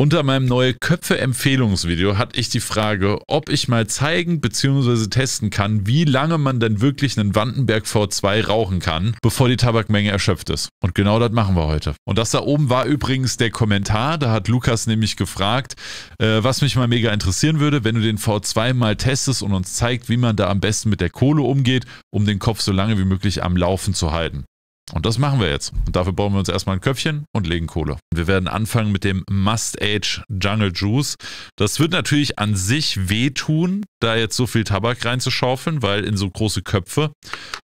Unter meinem neue Köpfe-Empfehlungsvideo hatte ich die Frage, ob ich mal zeigen bzw. testen kann, wie lange man denn wirklich einen Wandenberg V2 rauchen kann, bevor die Tabakmenge erschöpft ist. Und genau das machen wir heute. Und das da oben war übrigens der Kommentar, da hat Lukas nämlich gefragt, äh, was mich mal mega interessieren würde, wenn du den V2 mal testest und uns zeigt, wie man da am besten mit der Kohle umgeht, um den Kopf so lange wie möglich am Laufen zu halten. Und das machen wir jetzt. Und dafür bauen wir uns erstmal ein Köpfchen und legen Kohle. Wir werden anfangen mit dem Must-Age Jungle Juice. Das wird natürlich an sich wehtun, da jetzt so viel Tabak reinzuschaufeln, weil in so große Köpfe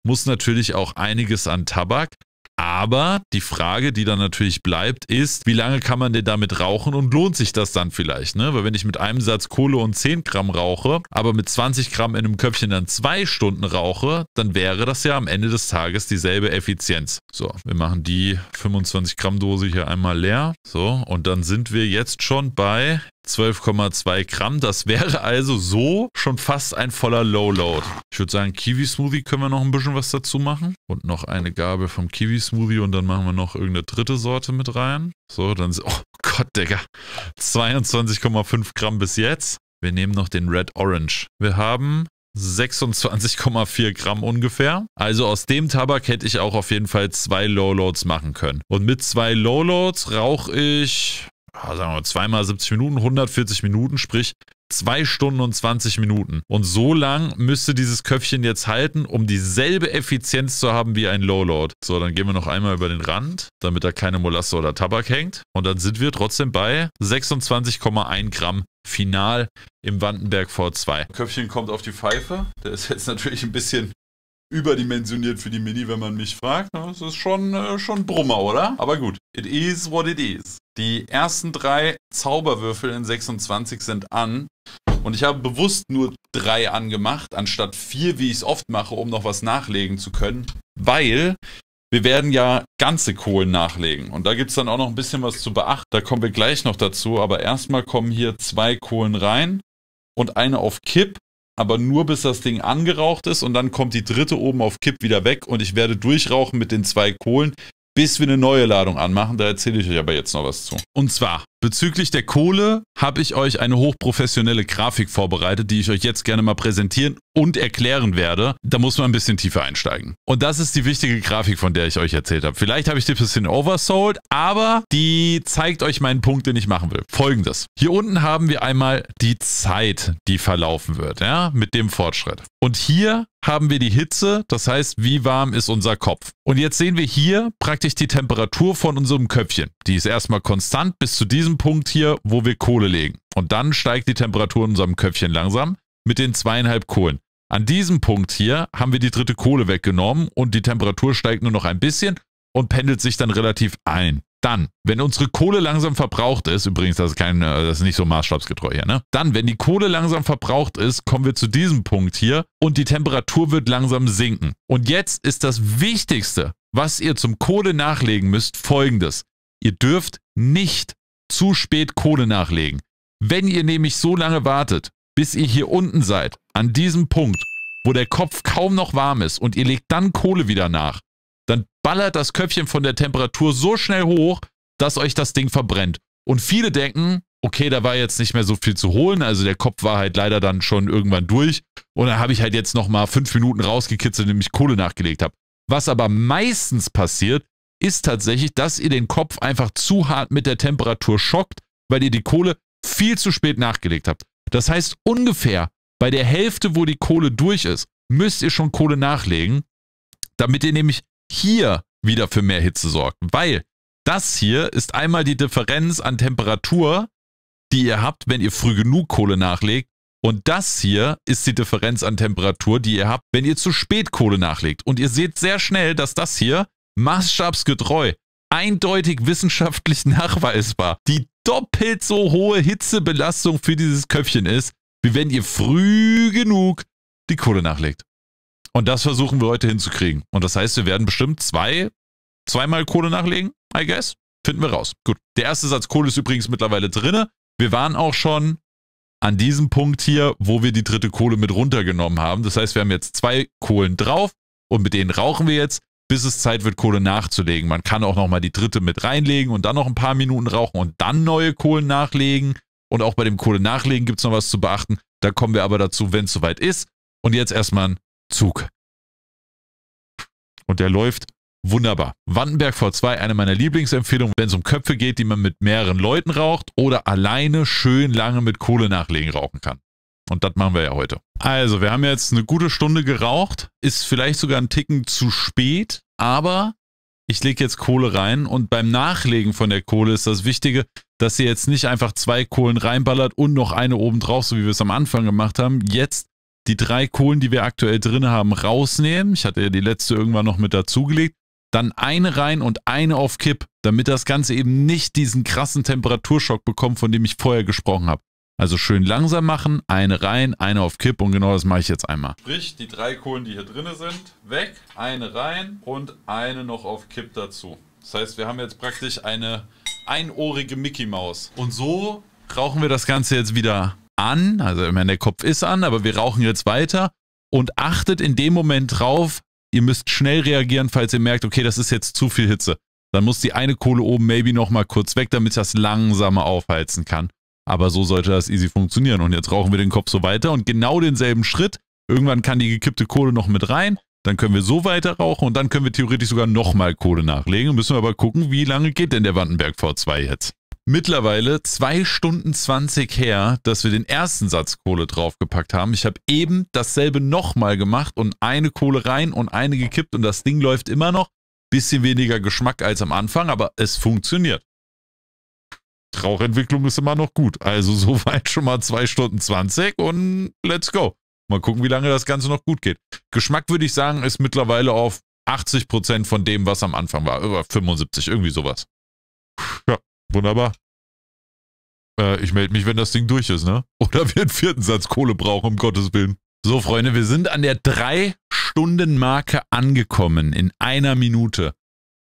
muss natürlich auch einiges an Tabak aber die Frage, die dann natürlich bleibt, ist, wie lange kann man denn damit rauchen und lohnt sich das dann vielleicht? Ne? Weil wenn ich mit einem Satz Kohle und 10 Gramm rauche, aber mit 20 Gramm in einem Köpfchen dann zwei Stunden rauche, dann wäre das ja am Ende des Tages dieselbe Effizienz. So, wir machen die 25 Gramm Dose hier einmal leer. So, und dann sind wir jetzt schon bei 12,2 Gramm. Das wäre also so schon fast ein voller Low-Load. Ich würde sagen, Kiwi-Smoothie können wir noch ein bisschen was dazu machen. Und noch eine Gabel vom Kiwi-Smoothie und dann machen wir noch irgendeine dritte Sorte mit rein. So, dann... Oh Gott, Digga. 22,5 Gramm bis jetzt. Wir nehmen noch den Red Orange. Wir haben 26,4 Gramm ungefähr. Also aus dem Tabak hätte ich auch auf jeden Fall zwei Lowloads machen können. Und mit zwei Lowloads rauche ich ja, sagen wir mal, zweimal 70 Minuten, 140 Minuten, sprich zwei Stunden und 20 Minuten. Und so lang müsste dieses Köpfchen jetzt halten, um dieselbe Effizienz zu haben wie ein Lowload. So, dann gehen wir noch einmal über den Rand, damit da keine Molasse oder Tabak hängt. Und dann sind wir trotzdem bei 26,1 Gramm final im Wandenberg V2. Köpfchen kommt auf die Pfeife. Der ist jetzt natürlich ein bisschen überdimensioniert für die Mini, wenn man mich fragt. Das ist schon, äh, schon Brummer, oder? Aber gut, it is what it is. Die ersten drei Zauberwürfel in 26 sind an. Und ich habe bewusst nur drei angemacht, anstatt vier, wie ich es oft mache, um noch was nachlegen zu können. Weil wir werden ja ganze Kohlen nachlegen. Und da gibt es dann auch noch ein bisschen was zu beachten. Da kommen wir gleich noch dazu. Aber erstmal kommen hier zwei Kohlen rein und eine auf Kipp aber nur bis das Ding angeraucht ist und dann kommt die dritte oben auf Kipp wieder weg und ich werde durchrauchen mit den zwei Kohlen, bis wir eine neue Ladung anmachen. Da erzähle ich euch aber jetzt noch was zu. Und zwar, bezüglich der Kohle habe ich euch eine hochprofessionelle Grafik vorbereitet, die ich euch jetzt gerne mal präsentieren und erklären werde. Da muss man ein bisschen tiefer einsteigen. Und das ist die wichtige Grafik, von der ich euch erzählt habe. Vielleicht habe ich die ein bisschen oversold, aber die zeigt euch meinen Punkt, den ich machen will. Folgendes. Hier unten haben wir einmal die Zeit, die verlaufen wird, ja, mit dem Fortschritt. Und hier haben wir die Hitze, das heißt, wie warm ist unser Kopf. Und jetzt sehen wir hier praktisch die Temperatur von unserem Köpfchen. Die ist erstmal konstant bis zu diesem Punkt hier, wo wir Kohle legen. Und dann steigt die Temperatur in unserem Köpfchen langsam mit den zweieinhalb Kohlen. An diesem Punkt hier haben wir die dritte Kohle weggenommen und die Temperatur steigt nur noch ein bisschen und pendelt sich dann relativ ein. Dann, wenn unsere Kohle langsam verbraucht ist, übrigens, das ist, kein, äh, das ist nicht so maßstabsgetreu hier, ne? Dann, wenn die Kohle langsam verbraucht ist, kommen wir zu diesem Punkt hier und die Temperatur wird langsam sinken. Und jetzt ist das Wichtigste, was ihr zum Kohle nachlegen müsst, folgendes. Ihr dürft nicht zu spät Kohle nachlegen. Wenn ihr nämlich so lange wartet, bis ihr hier unten seid, an diesem Punkt, wo der Kopf kaum noch warm ist und ihr legt dann Kohle wieder nach, dann ballert das Köpfchen von der Temperatur so schnell hoch, dass euch das Ding verbrennt. Und viele denken, okay, da war jetzt nicht mehr so viel zu holen, also der Kopf war halt leider dann schon irgendwann durch und dann habe ich halt jetzt nochmal fünf Minuten rausgekitzelt, indem ich Kohle nachgelegt habe. Was aber meistens passiert, ist tatsächlich, dass ihr den Kopf einfach zu hart mit der Temperatur schockt, weil ihr die Kohle viel zu spät nachgelegt habt. Das heißt, ungefähr bei der Hälfte, wo die Kohle durch ist, müsst ihr schon Kohle nachlegen, damit ihr nämlich hier wieder für mehr Hitze sorgt. Weil das hier ist einmal die Differenz an Temperatur, die ihr habt, wenn ihr früh genug Kohle nachlegt. Und das hier ist die Differenz an Temperatur, die ihr habt, wenn ihr zu spät Kohle nachlegt. Und ihr seht sehr schnell, dass das hier maßstabsgetreu, eindeutig wissenschaftlich nachweisbar die doppelt so hohe Hitzebelastung für dieses Köpfchen ist, wie wenn ihr früh genug die Kohle nachlegt. Und das versuchen wir heute hinzukriegen. Und das heißt, wir werden bestimmt zwei, zweimal Kohle nachlegen, I guess. Finden wir raus. Gut. Der erste Satz Kohle ist übrigens mittlerweile drinne. Wir waren auch schon an diesem Punkt hier, wo wir die dritte Kohle mit runtergenommen haben. Das heißt, wir haben jetzt zwei Kohlen drauf und mit denen rauchen wir jetzt, bis es Zeit wird, Kohle nachzulegen. Man kann auch nochmal die dritte mit reinlegen und dann noch ein paar Minuten rauchen und dann neue Kohlen nachlegen. Und auch bei dem Kohle nachlegen gibt es noch was zu beachten. Da kommen wir aber dazu, wenn es soweit ist. Und jetzt erstmal ein Zug. Und der läuft wunderbar. Wandenberg V2, eine meiner Lieblingsempfehlungen, wenn es um Köpfe geht, die man mit mehreren Leuten raucht oder alleine schön lange mit Kohle nachlegen rauchen kann. Und das machen wir ja heute. Also, wir haben jetzt eine gute Stunde geraucht, ist vielleicht sogar ein Ticken zu spät, aber ich lege jetzt Kohle rein und beim Nachlegen von der Kohle ist das Wichtige, dass ihr jetzt nicht einfach zwei Kohlen reinballert und noch eine oben drauf, so wie wir es am Anfang gemacht haben. Jetzt die drei Kohlen, die wir aktuell drin haben, rausnehmen. Ich hatte ja die letzte irgendwann noch mit dazugelegt. Dann eine rein und eine auf Kipp, damit das Ganze eben nicht diesen krassen Temperaturschock bekommt, von dem ich vorher gesprochen habe. Also schön langsam machen, eine rein, eine auf Kipp und genau das mache ich jetzt einmal. Sprich, die drei Kohlen, die hier drin sind, weg, eine rein und eine noch auf Kipp dazu. Das heißt, wir haben jetzt praktisch eine einohrige Mickey Maus. Und so rauchen wir das Ganze jetzt wieder an, also ich meine, der Kopf ist an, aber wir rauchen jetzt weiter und achtet in dem Moment drauf, ihr müsst schnell reagieren, falls ihr merkt, okay, das ist jetzt zu viel Hitze. Dann muss die eine Kohle oben maybe nochmal kurz weg, damit das langsamer aufheizen kann. Aber so sollte das easy funktionieren. Und jetzt rauchen wir den Kopf so weiter und genau denselben Schritt. Irgendwann kann die gekippte Kohle noch mit rein. Dann können wir so weiter rauchen und dann können wir theoretisch sogar nochmal Kohle nachlegen. Müssen wir aber gucken, wie lange geht denn der Wandenberg V2 jetzt? mittlerweile zwei Stunden zwanzig her, dass wir den ersten Satz Kohle draufgepackt haben. Ich habe eben dasselbe nochmal gemacht und eine Kohle rein und eine gekippt und das Ding läuft immer noch. Bisschen weniger Geschmack als am Anfang, aber es funktioniert. Rauchentwicklung ist immer noch gut. Also soweit schon mal zwei Stunden zwanzig und let's go. Mal gucken, wie lange das Ganze noch gut geht. Geschmack würde ich sagen, ist mittlerweile auf 80% Prozent von dem, was am Anfang war. Über 75, irgendwie sowas. Wunderbar. Äh, ich melde mich, wenn das Ding durch ist, ne? Oder wir einen vierten Satz Kohle brauchen, um Gottes Willen. So, Freunde, wir sind an der 3-Stunden-Marke angekommen in einer Minute.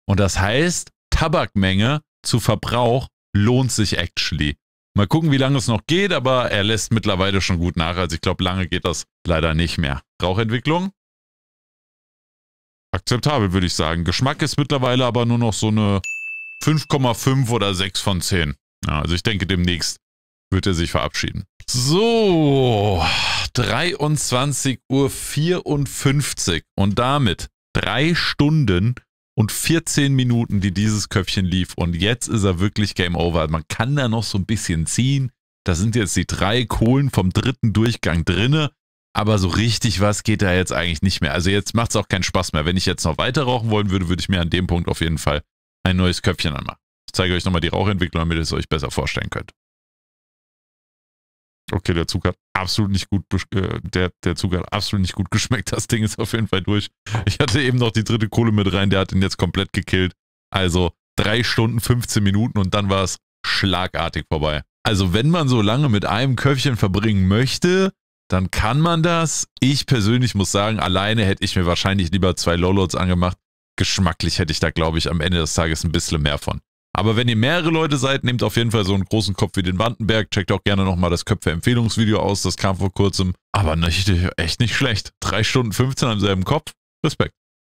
Und das heißt, Tabakmenge zu Verbrauch lohnt sich actually. Mal gucken, wie lange es noch geht, aber er lässt mittlerweile schon gut nach. Also ich glaube, lange geht das leider nicht mehr. Rauchentwicklung? Akzeptabel, würde ich sagen. Geschmack ist mittlerweile aber nur noch so eine 5,5 oder 6 von 10. Ja, also ich denke, demnächst wird er sich verabschieden. So, 23.54 Uhr und damit drei Stunden und 14 Minuten, die dieses Köpfchen lief. Und jetzt ist er wirklich Game Over. Also man kann da noch so ein bisschen ziehen. Da sind jetzt die drei Kohlen vom dritten Durchgang drinne. Aber so richtig was geht da jetzt eigentlich nicht mehr. Also jetzt macht es auch keinen Spaß mehr. Wenn ich jetzt noch weiter rauchen wollen würde, würde ich mir an dem Punkt auf jeden Fall ein neues Köpfchen anmachen. Ich zeige euch nochmal die Rauchentwicklung, damit ihr es euch besser vorstellen könnt. Okay, der Zug hat absolut nicht gut, äh, der, der Zug hat absolut nicht gut geschmeckt. Das Ding ist auf jeden Fall durch. Ich hatte eben noch die dritte Kohle mit rein, der hat ihn jetzt komplett gekillt. Also drei Stunden, 15 Minuten und dann war es schlagartig vorbei. Also wenn man so lange mit einem Köpfchen verbringen möchte, dann kann man das. Ich persönlich muss sagen, alleine hätte ich mir wahrscheinlich lieber zwei Lowloads angemacht geschmacklich hätte ich da, glaube ich, am Ende des Tages ein bisschen mehr von. Aber wenn ihr mehrere Leute seid, nehmt auf jeden Fall so einen großen Kopf wie den Wandenberg. Checkt auch gerne nochmal das Köpfe-Empfehlungsvideo aus. Das kam vor kurzem. Aber nicht, echt nicht schlecht. Drei Stunden 15 am selben Kopf. Respekt.